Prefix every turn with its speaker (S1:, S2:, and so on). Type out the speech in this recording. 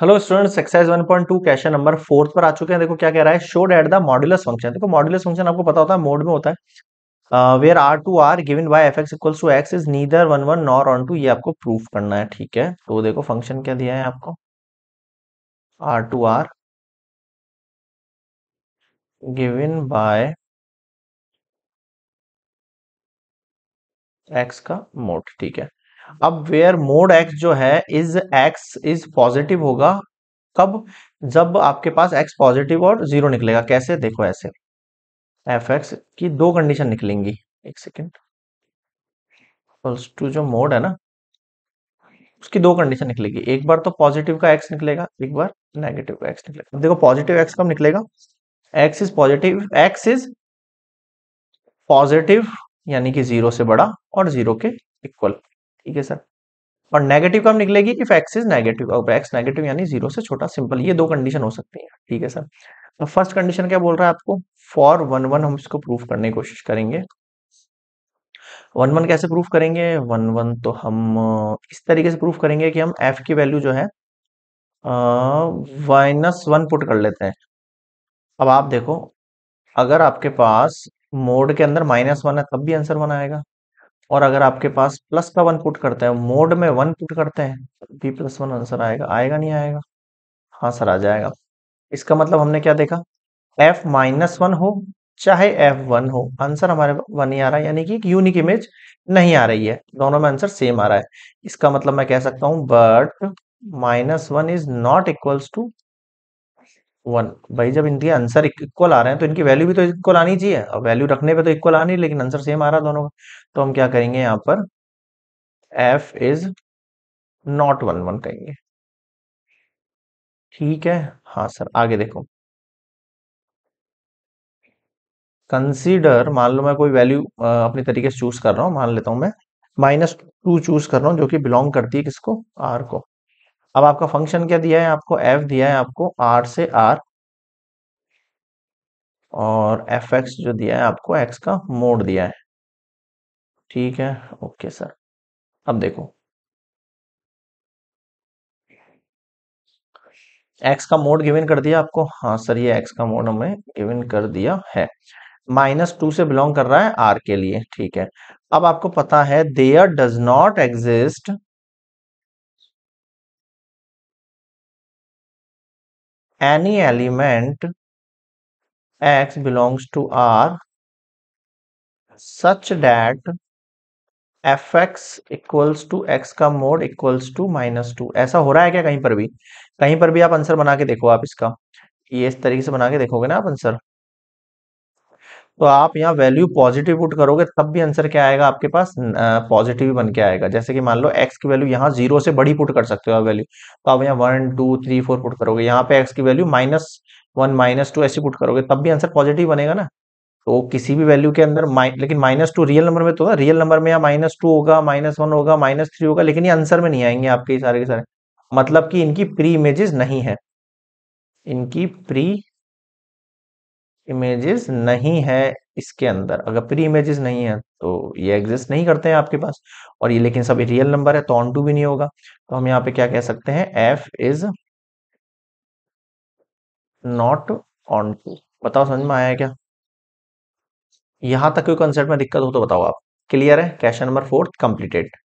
S1: hello students exercise 1.2 question number fourth पर आ चुके हैं देखो क्या कह रहा है showed at the modulus function देखो मॉड्यूलस फंक्शन आपको पता होता है मोड में होता है where R to R given by f x equals to x is neither one one nor onto ये आपको प्रूफ करना है ठीक है तो देखो फंक्शन क्या दिया है आपको R to R given by x का मोड ठीक है अब वेयर मोड एक्स जो है इज एक्स इज पॉजिटिव होगा कब जब आपके पास एक्स पॉजिटिव और जीरो निकलेगा कैसे देखो ऐसे एफ एक्स की दो कंडीशन निकलेंगी एक सेकेंड टू जो मोड है ना उसकी दो कंडीशन निकलेगी एक बार तो पॉजिटिव का एक्स निकलेगा एक बार नेगेटिव का एक्स निकलेगा देखो पॉजिटिव एक्स कब निकलेगा x is positive x is positive यानी कि जीरो से बड़ा और जीरो के इक्वल ठीक है सर और नेगेटिव कब निकलेगी इफ एक्स इज नेगेटिव और एक्स नेगेटिव यानी जीरो से छोटा सिंपल ये दो कंडीशन हो सकती है ठीक है सर तो फर्स्ट कंडीशन क्या बोल रहा है आपको फॉर वन वन हम इसको प्रूफ करने की कोशिश करेंगे वन वन कैसे प्रूफ करेंगे वन वन तो हम इस तरीके से प्रूफ करेंगे कि हम एफ की वैल्यू जो है माइनस वन पुट कर लेते हैं अब आप देखो अगर आपके पास मोड के अंदर माइनस वन है तब भी आंसर वन आएगा और अगर आपके पास प्लस का वन पुट करते हैं मोड में वन पुट करते हैं बी प्लस वन आंसर आएगा आएगा नहीं आएगा हाँ सर आ जाएगा इसका मतलब हमने क्या देखा एफ माइनस वन हो चाहे एफ वन हो आंसर हमारे वन ही आ रहा है यानी कि यूनिक इमेज नहीं आ रही है दोनों में आंसर सेम आ रहा है इसका मतलब मैं कह सकता हूं but minus one is not equals to one भाई जब इनके आंसर इक्वल आ रहे हैं तो इनकी वैल्यू भी तो इक्वल आनी चाहिए और वैल्यू रखने पे तो इक्वल आनी लेकिन आंसर सेम आ रहा दोनों का तो हम क्या करेंगे यहाँ पर f is not one one कहेंगे ठीक है हाँ सर आगे देखो कंसीडर मान लो मैं कोई वैल्यू अपने तरीके से चूज कर रहा हूँ मान लेता हूँ मैं माइनस टू चूज कर रहा हूँ जो कि बिलोंग करती है किसको आर को अब आपका फंक्शन क्या दिया है आपको एफ दिया है आपको आर से आर और एफ एक्स जो दिया है आपको एक्स का मोड दिया है ठीक है ओके सर अब देखो एक्स का मोड गिवन कर दिया आपको हाँ सर ये एक्स का मोड हमें गिवन कर दिया है माइनस टू से बिलोंग कर रहा है आर के लिए ठीक है अब आपको पता है there does not exist
S2: any element
S1: x belongs to R such that fx equals to x का mod equals to minus two ऐसा हो रहा है क्या कहीं पर भी कहीं पर भी आप आंसर बना के देखो आप इसका ये इस तरीके से बना के देखोगे ना आप आंसर तो आप यहाँ वैल्यू पॉजिटिव पुट करोगे तब भी आंसर क्या आएगा आपके पास पॉजिटिव बन के आएगा जैसे कि मान लो एक्स की वैल्यू यहाँ जीरो से बड़ी पुट कर सकते हो आप वैल्यू तो आप यहाँ one two three four put करोगे यहाँ पे एक्स की value minus one minus two ऐसी पुट करोगे तब भी आंसर पॉजिटिव बनेगा ना तो किसी भी वैल्यू के अंदर लेकिन माइनस टू रियल नंबर में तो ना रियल नंबर में या माइनस टू होगा माइनस वन होगा माइनस थ्री होगा लेकिन ये आंसर में नहीं आएंगे आपके सारे के सारे मतलब कि इनकी प्री इमेजेस नहीं है इनकी प्री इमेजेस नहीं है इसके अंदर अगर प्री इमेजेस नहीं है तो ये एग्जिस्ट नहीं करते हैं आपके पास और ये लेकिन सब रियल नंबर है तो ऑन टू भी नहीं होगा तो हम यहाँ पे क्या कह सकते हैं f is not onto बताओ समझ में आया है क्या यहां तक कोई कंसेप्ट में दिक्कत हो तो बताओ आप क्लियर है क्वेश्चन
S2: नंबर फोर्थ कंप्लीटेड